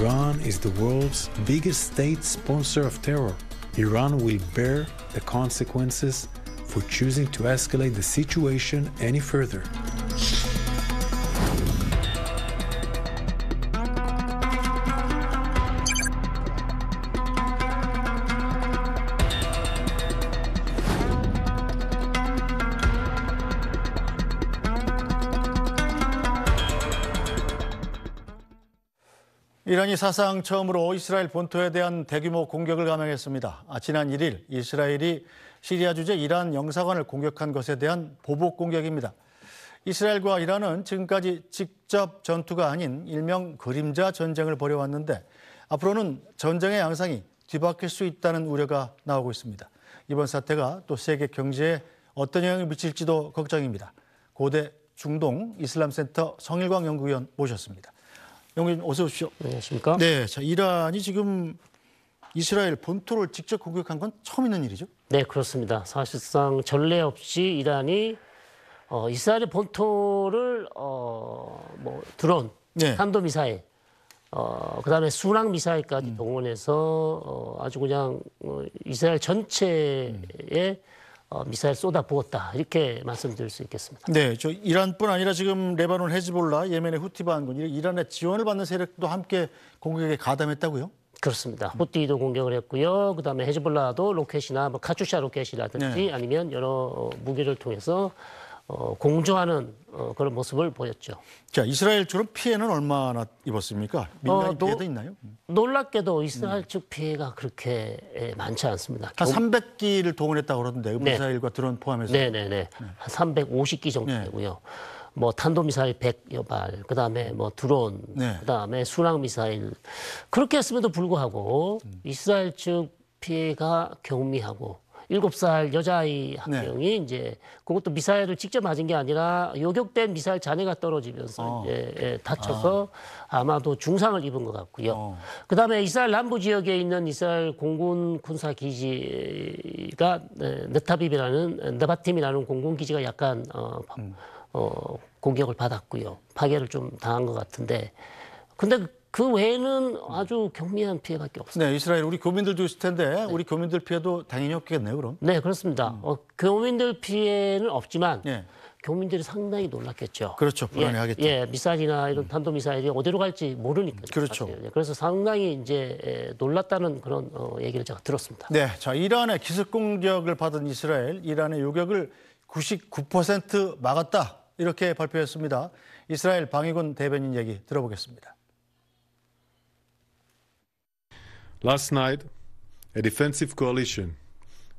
Iran is the world's biggest state sponsor of terror. Iran will bear the consequences for choosing to escalate the situation any further. 이란이 사상 처음으로 이스라엘 본토에 대한 대규모 공격을 감행했습니다. 아, 지난 1일 이스라엘이 시리아 주재 이란 영사관을 공격한 것에 대한 보복 공격입니다. 이스라엘과 이란은 지금까지 직접 전투가 아닌 일명 그림자 전쟁을 벌여왔는데 앞으로는 전쟁의 양상이 뒤바뀔 수 있다는 우려가 나오고 있습니다. 이번 사태가 또 세계 경제에 어떤 영향을 미칠지도 걱정입니다. 고대 중동 이슬람센터 성일광 연구위원 모셨습니다. 영국님 어서 오십시오. 네, 안녕하십니까? 네, 자 이란이 지금 이스라엘 본토를 직접 공격한 건 처음 있는 일이죠? 네, 그렇습니다. 사실상 전례 없이 이란이 어, 이스라엘 본토를 어, 뭐 드론, 네. 탄도 미사일, 어, 그다음에 순항 미사일까지 음. 동원해서 어, 아주 그냥 어, 이스라엘 전체에 음. 어, 미사일 쏟아 부었다 이렇게 말씀드릴 수 있겠습니다. 네, 저 이란뿐 아니라 지금 레바논 헤즈볼라, 예멘의 후티 반군, 이란의 지원을 받는 세력도 함께 공격에 가담했다고요? 그렇습니다. 호티도 공격을 했고요. 그다음에 헤즈볼라도 로켓이나 뭐 카투샤 로켓이라든지 네. 아니면 여러 무기를 통해서 어, 공조하는 어, 그런 모습을 보였죠. 자, 이스라엘 쪽은 피해는 얼마나 입었습니까? 민간인 어, 노, 피해도 있나요? 음. 놀랍게도 이스라엘 음. 측 피해가 그렇게 예, 많지 않습니다. 한 300기를 동원했다고 그러던데, 네. 미사일과 드론 포함해서. 네네네. 네. 한 350기 정도 네. 되고요. 뭐 탄도미사일 100여 발, 그 다음에 뭐 드론, 네. 그 다음에 순항미사일. 그렇게 했음에도 불구하고 음. 이스라엘 측 피해가 경미하고 일곱 살 여자아이 한 네. 명이 이제 그것도 미사일을 직접 맞은 게 아니라 요격된 미사일 잔해가 떨어지면서 어. 이제 예, 다쳐서 아. 마도 중상을 입은 것 같고요. 어. 그다음에 이스라엘 남부 지역에 있는 이스라엘 공군 군사 기지가 네타빕이라는 네바팀이라는 공군 기지가 약간 어, 음. 어, 공격을 받았고요. 파괴를 좀 당한 것 같은데 근데 그 외에는 아주 경미한 피해밖에 없습니다. 네, 이스라엘 우리 교민들도 있을 텐데 우리 교민들 피해도 당연히 없겠네요, 그럼. 네, 그렇습니다. 음. 어, 교민들 피해는 없지만 예. 교민들이 상당히 놀랐겠죠. 그렇죠. 예, 불안해하겠죠. 예, 예, 미사일이나 이런 탄도 미사일이 어디로 갈지 모르니까. 그렇죠. 예, 그래서 상당히 이제 예, 놀랐다는 그런 어, 얘기를 제가 들었습니다. 네, 자 이란의 기습 공격을 받은 이스라엘, 이란의 요격을 99% 막았다 이렇게 발표했습니다. 이스라엘 방위군 대변인 얘기 들어보겠습니다. Last night, a defensive coalition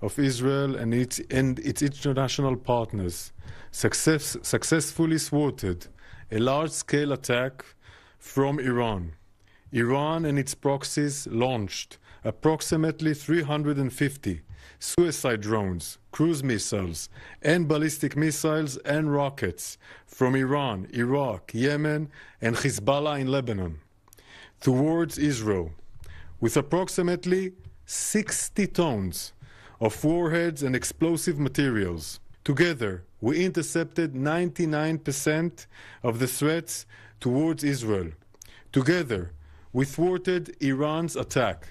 of Israel and its, and its international partners success, successfully thwarted a large-scale attack from Iran. Iran and its proxies launched approximately 350 suicide drones, cruise missiles, and ballistic missiles and rockets from Iran, Iraq, Yemen, and Hezbollah in Lebanon towards Israel with approximately 60 tons of warheads and explosive materials. Together, we intercepted 99% of the threats towards Israel. Together, we thwarted Iran's attack.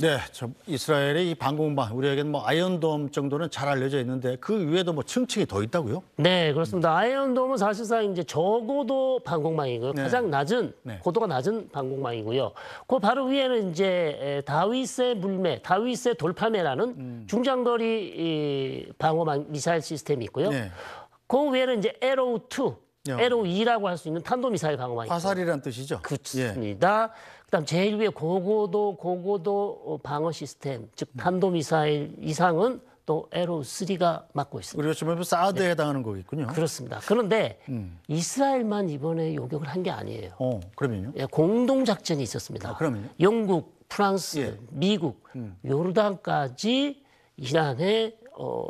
네, 저 이스라엘의 이 방공망 우리에게는 뭐 아이언돔 정도는 잘 알려져 있는데 그 위에도 뭐 층층이 더 있다고요? 네, 그렇습니다. 아이언돔은 사실상 이제 저고도 방공망이고요. 네. 가장 낮은 네. 고도가 낮은 방공망이고요. 그 바로 위에는 이제 다윗의 물매, 다윗의 돌파매라는 음. 중장거리 이 방어망 미사일 시스템이 있고요. 네. 그 위에는 이제 에로우 2, 에로우 2라고 할 수 있는 탄도미사일 방어망이 화살이란 뜻이죠? 그렇습니다. 예. 그다음 제 위에 고고도 고고도 어, 방어 시스템, 즉 탄도 미사일 이상은 또 에로 3가 맡고 있습니다. 우리가 지금 사드에 네. 해당하는 거겠군요. 그렇습니다. 그런데 음. 이스라엘만 이번에 요격을 한 게 아니에요. 어, 그러면요? 예, 공동 작전이 있었습니다. 아, 그러면 영국, 프랑스, 예. 미국, 음. 요르단까지 이란의 어,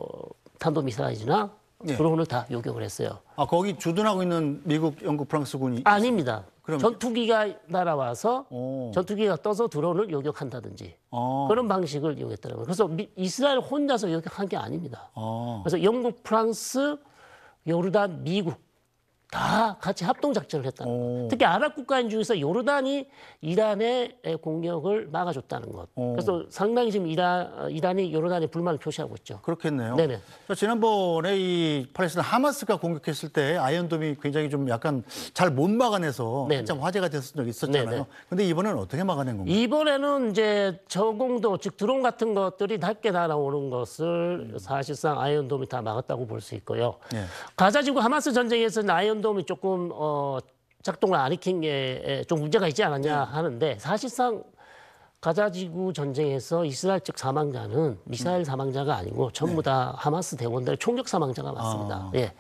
탄도 미사일이나 예. 드론을 다 요격을 했어요. 아 거기 주둔하고 있는 미국, 영국, 프랑스군이 아닙니다. 전투기가 날아와서 오. 어. 전투기가 떠서 드론을 요격한다든지 아. 그런 방식을 이용했더라고요. 그래서 미, 이스라엘 혼자서 요격한 게 아닙니다. 아. 그래서 영국, 프랑스, 요르단, 미국 다 같이 합동 작전을 했다는 것. 어. 특히 아랍 국가인 중에서 요르단이 이란의 공격을 막아줬다는 것. 오. 어. 그래서 상당히 지금 이란, 이란이 요르단에 불만을 표시하고 있죠. 그렇겠네요. 네네. 지난번에 이 팔레스타인 하마스가 공격했을 때 아이언돔이 굉장히 좀 약간 잘 못 막아내서 참 화제가 됐었 적이 있었잖아요. 네네. 근데 이번에는 어떻게 막아낸 건가요? 이번에는 이제 저공도 즉 드론 같은 것들이 낮게 날아오는 것을 음. 사실상 아이언돔이 다 막았다고 볼 수 있고요. 네. 가자 지구 하마스 전쟁에서는 아이언 랜덤이 조금 어, 작동을 안 익힌 게좀 문제가 있지 않았냐 네. 하는데 사실상 가자지구 전쟁에서 이스라엘 측 사망자는 미사일 음. 사망자가 아니고 네. 전부 다 하마스 대원들의 총격 사망자가 맞습니다. 아. 예.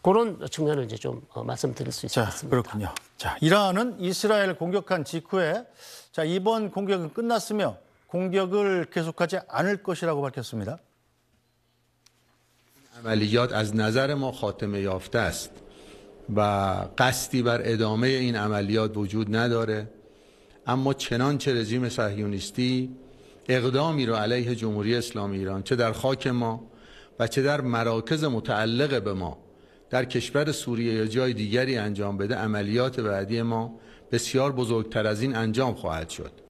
그런 측면을 이제 좀 어, 말씀드릴 수있습니다 그렇군요. 자, 이란은 이스라엘 공격한 직후에 자, 이번 공격은 끝났으며 공격을 계속하지 않을 것이라고 밝혔습니다. و قصدی بر ادامه این عملیات وجود نداره اما چنانچه رژیم صهیونیستی اقدامی رو علیه جمهوری اسلامی ایران چه در خاک ما و چه در مراکز متعلق به ما در کشور سوریه یا جای دیگری انجام بده عملیات بعدی ما بسیار بزرگتر از این انجام خواهد شد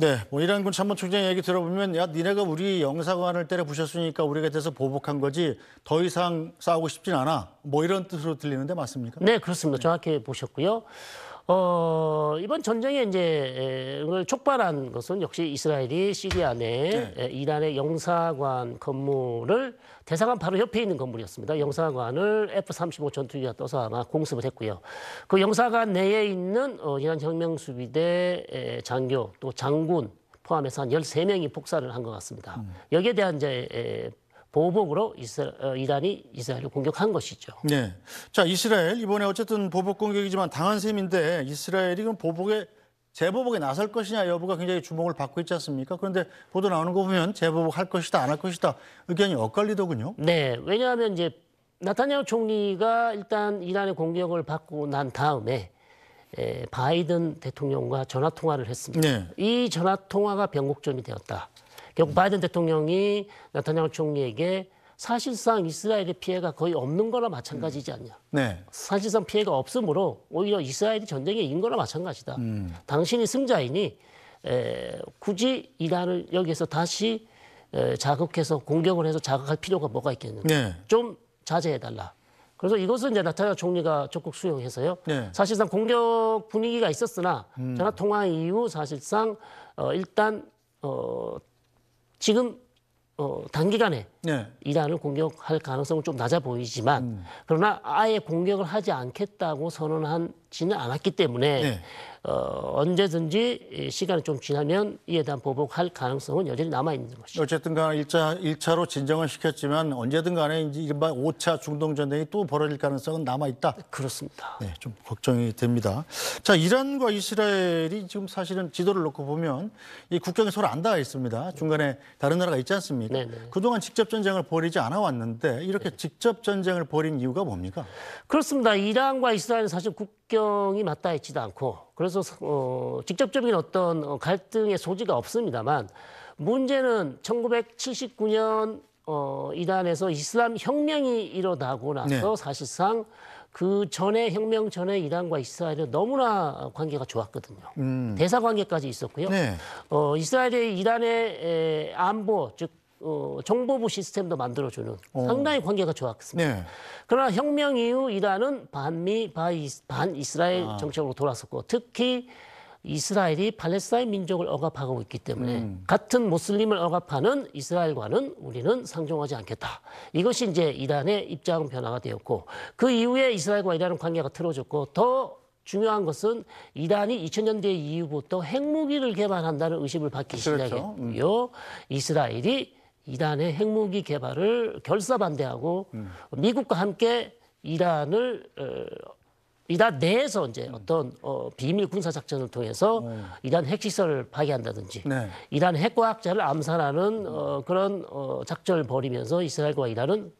네, 뭐 이란 군 참모총장 얘기 들어보면 야 니네가 우리 영사관을 때려 부셨으니까 우리가 돼서 보복한 거지 더 이상 싸우고 싶진 않아 뭐 이런 뜻으로 들리는데 맞습니까? 네, 그렇습니다. 정확히 보셨고요. 어, 이번 전쟁에 이제 을 촉발한 것은 역시 이스라엘이 시리아 내 네. 이란의 영사관 건물을 대사관 바로 옆에 있는 건물이었습니다. 영사관을 F-35 전투기가 떠서 아마 공습을 했고요. 그 영사관 내에 있는 어, 이란 혁명수비대 장교 또 장군 포함해서 한 열세명이 폭사를 한 것 같습니다. 음. 여기에 대한 이제 보복으로 어, 이란이 이스라엘을 공격한 것이죠. 네. 자, 이스라엘 이번에 어쨌든 보복 공격이지만 당한 셈인데 이스라엘이 그럼 보복에 재보복에 나설 것이냐 여부가 굉장히 주목을 받고 있지 않습니까? 그런데 보도 나오는 거 보면 재보복할 것이다 안 할 것이다 의견이 엇갈리더군요. 네, 왜냐하면 이제 나타냐후 총리가 일단 이란의 공격을 받고 난 다음에 에, 바이든 대통령과 전화 통화를 했습니다. 네. 이 전화 통화가 변곡점이 되었다. 결국 바이든 대통령이 나타냐후 총리에게 사실상 이스라엘의 피해가 거의 없는 거나 마찬가지지 않냐. 음. 네. 사실상 피해가 없으므로 오히려 이스라엘이 전쟁에 인 거나 마찬가지다. 음. 당신이 승자이니 에, 굳이 이란을 여기에서 다시 에, 자극해서 공격을 해서 자극할 필요가 뭐가 있겠느냐 네. 좀 자제해달라. 그래서 이것은 이제 나타나 총리가 적극 수용해서요. 네. 사실상 공격 분위기가 있었으나 음. 전화 통화 이후 사실상 어, 일단 어, 지금 어, 단기간에 네. 이란을 공격할 가능성은 좀 낮아 보이지만 음. 그러나 아예 공격을 하지 않겠다고 선언하지는 않았기 때문에 네. 어, 언제든지 시간이 좀 지나면 이에 대한 보복할 가능성은 여전히 남아 있는 것이죠. 어쨌든 간에 1차, 1차로 진정을 시켰지만 언제든 간에 이제 이른바 5차 중동 전쟁이 또 벌어질 가능성은 남아 있다. 그렇습니다. 네, 좀 걱정이 됩니다. 자, 이란과 이스라엘이 지금 사실은 지도를 놓고 보면 이 국경에 서로 안 닿아 있습니다. 중간에 다른 나라가 있지 않습니까? 네네. 네. 그동안 직접 직접 전쟁을 벌이지 않아 왔는데 이렇게 네. 직접 전쟁을 벌인 이유가 뭡니까? 그렇습니다. 이란과 이스라엘은 사실 국경이 맞닿아 있지도 않고 그래서 어, 직접적인 어떤 어, 갈등의 소지가 없습니다만 문제는 1979년 어, 이란에서 이슬람 혁명이 일어나고 나서 네. 사실상 그 전에 혁명 전에 이란과 이스라엘은 너무나 관계가 좋았거든요. 음. 대사 관계까지 있었고요. 네. 어, 이스라엘이 이란의 에, 안보 즉 어, 정보부 시스템도 만들어주는 어. 상당히 관계가 좋았습니다. 네. 그러나 혁명 이후 이란은 반미 바이스, 반이스라엘 아. 정책으로 돌아섰고 특히 이스라엘이 팔레스타인 민족을 억압하고 있기 때문에 음. 같은 모슬림을 억압하는 이스라엘과는 우리는 상종하지 않겠다. 이것이 이제 이란의 입장 변화가 되었고 그 이후에 이스라엘과 이란은 관계가 틀어졌고 더 중요한 것은 이란이 2000년대 이후부터 핵무기를 개발한다는 의심을 받기 그렇죠. 시작했고요. 음. 이스라엘이 이란의 핵무기 개발을 결사 반대하고 음. 미국과 함께 이란을 어, 이란 내에서 이제 음. 어떤 어, 비밀 군사 작전을 통해서 음. 이란 핵시설을 파괴한다든지 네. 이란 핵과학자를 암살하는 음. 어, 그런 어, 작전을 벌이면서 이스라엘과 이란은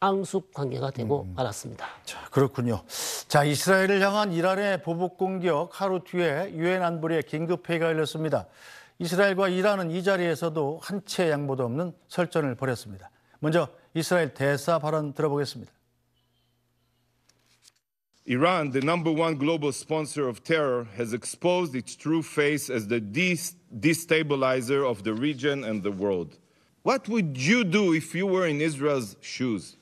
앙숙 관계가 되고 음. 말았습니다. 자, 그렇군요. 자, 이스라엘을 향한 이란의 보복 공격 하루 뒤에 유엔 안보리에 긴급 회의가 열렸습니다. 이스라엘과 이란은 이 자리에서도 한 채 양보도 없는 설전을 벌였습니다. 먼저 이스라엘 대사 발언 들어보겠습니다. Iran, the number one global sponsor of terror, has exposed its true face as the destabilizer of the region and the world. What would you do if you were in Israel's shoes?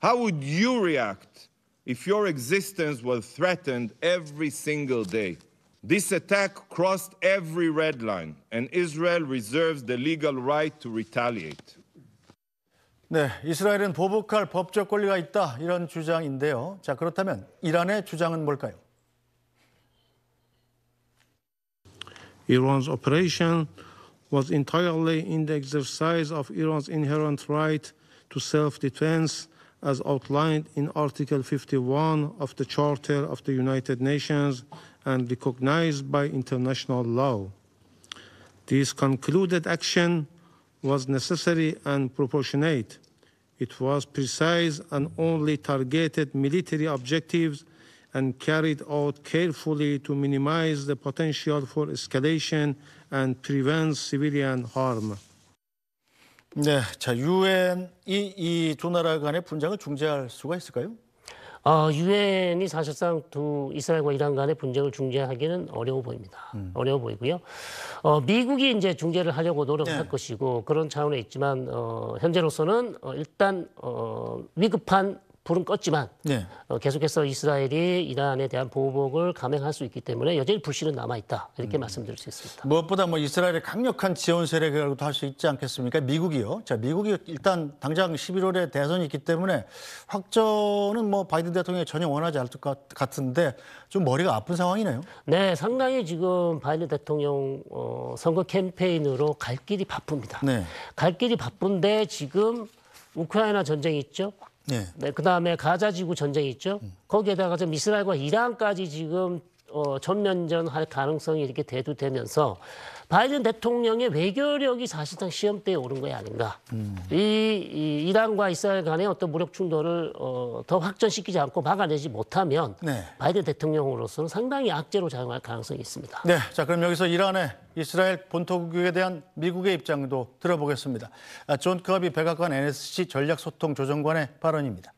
How would you react if your existence was threatened every single day? This attack crossed every red line, and Israel reserves the legal right to retaliate. 네, 이스라엘은 보복할 법적 권리가 있다 이런 주장인데요. 자, 그렇다면 이란의 주장은 뭘까요? Iran's operation was entirely in the exercise of Iran's inherent right to self-defense as outlined in Article 51 of the Charter of the United Nations and recognized by international law. This concluded action was necessary and proportionate. It was precise and only targeted military objectives and carried out carefully to minimize the potential for escalation and prevent civilian harm. 네, 자 유엔이 이 나라 간의 분쟁을 중재할 수가 있을까요? 어, 유엔이 사실상 두 이스라엘과 이란 간의 분쟁을 중재하기는 어려워 보입니다. 음. 어려워 보이고요. 어, 미국이 이제 중재를 하려고 노력할 네. 것이고 그런 차원에 있지만 어, 현재로서는 어, 일단 어, 위급한 불은 껐지만 네. 어, 계속해서 이스라엘이 이란에 대한 보복을 감행할 수 있기 때문에 여전히 불씨는 남아 있다 이렇게 음. 말씀드릴 수 있습니다. 무엇보다 뭐 이스라엘의 강력한 지원 세력이라고도 할 수 있지 않겠습니까? 미국이요. 자, 미국이 일단 당장 11월에 대선이 있기 때문에 확전은 뭐 바이든 대통령이 전혀 원하지 않을 것 같은데 좀 머리가 아픈 상황이네요. 네, 상당히 지금 바이든 대통령 어, 선거 캠페인으로 갈 길이 바쁩니다. 네. 갈 길이 바쁜데 지금 우크라이나 전쟁 있죠. 네. 네 그다음에 가자 지구 전쟁 이 있죠. 음. 거기에다가 좀 이스라엘과 이란까지 지금 어, 전면전 할 가능성이 이렇게 대두되면서 바이든 대통령의 외교력이 사실상 시험대에 오른 거 아닌가. 음. 이, 이 이란과 이스라엘 간의 어떤 무력 충돌을 어, 더 확전시키지 않고 막아내지 못하면 네. 바이든 대통령으로서는 상당히 악재로 작용할 가능성이 있습니다. 네, 자 그럼 여기서 이란의 이스라엘 본토국에 대한 미국의 입장도 들어보겠습니다. 아, 존 커비 백악관 NSC 전략소통 조정관의 발언입니다.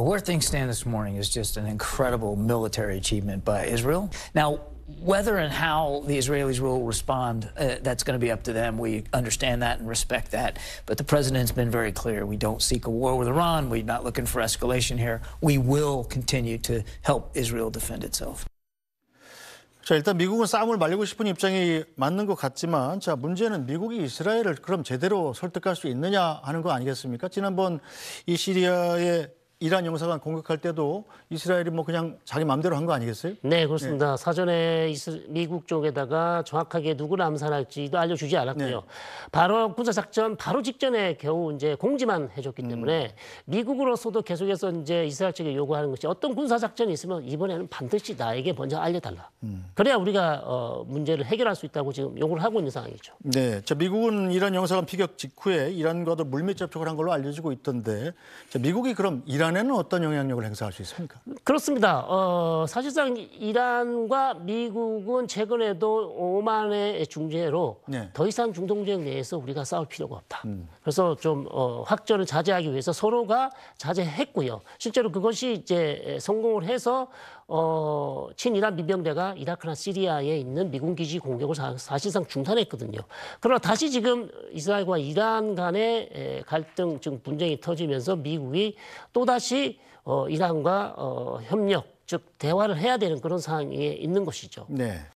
Where things stand this morning is just an incredible military achievement by Israel. Now, whether and how the Israelis will respond, uh, that's going to be up to them. We understand that and respect that. But the president's been very clear. We don't seek a war with Iran. We're not looking for escalation here. We will continue to help Israel defend itself. 자 일단 미국은 싸움을 말리고 싶은 입장이 맞는 것 같지만 자 문제는 미국이 이스라엘을 그럼 제대로 설득할 수 있느냐 하는 거 아니겠습니까? 지난번 이 시리아의 이란 영사관 공격할 때도 이스라엘이 뭐 그냥 자기 마음대로 한 거 아니겠어요? 네, 그렇습니다. 네. 사전에 미국 쪽에다가 정확하게 누구를 암살할지도 알려주지 않았고요. 네. 바로 군사 작전 바로 직전에 겨우 이제 공지만 해줬기 음. 때문에 음. 미국으로서도 계속해서 이제 이스라엘 측에 요구하는 것이 어떤 군사 작전이 있으면 이번에는 반드시 나에게 먼저 알려달라. 음. 그래야 우리가 어, 문제를 해결할 수 있다고 지금 요구를 하고 있는 상황이죠. 네, 자 미국은 이란 영사관 피격 직후에 이란과도 물밑 접촉을 한 걸로 알려지고 있던데, 자 미국이 그럼 이란 이란에는 어떤 영향력을 행사할 수 있습니까? 그렇습니다. 어, 사실상 이란과 미국은 최근에도 오만의 중재로 네. 더 이상 중동 지역 내에서 우리가 싸울 필요가 없다. 음. 그래서 좀 어, 확전을 자제하기 위해서 서로가 자제했고요. 실제로 그것이 이제 성공을 해서 어, 친이란 민병대가 이라크나 시리아에 있는 미군 기지 공격을 사, 실상 중단했거든요. 그러나 다시 지금 이스라엘과 이란 간의 갈등, 즉 분쟁이 터지면서 미국이 또다시 어, 이란과 어, 협력, 즉 대화를 해야 되는 그런 상황에 있는 것이죠. 네.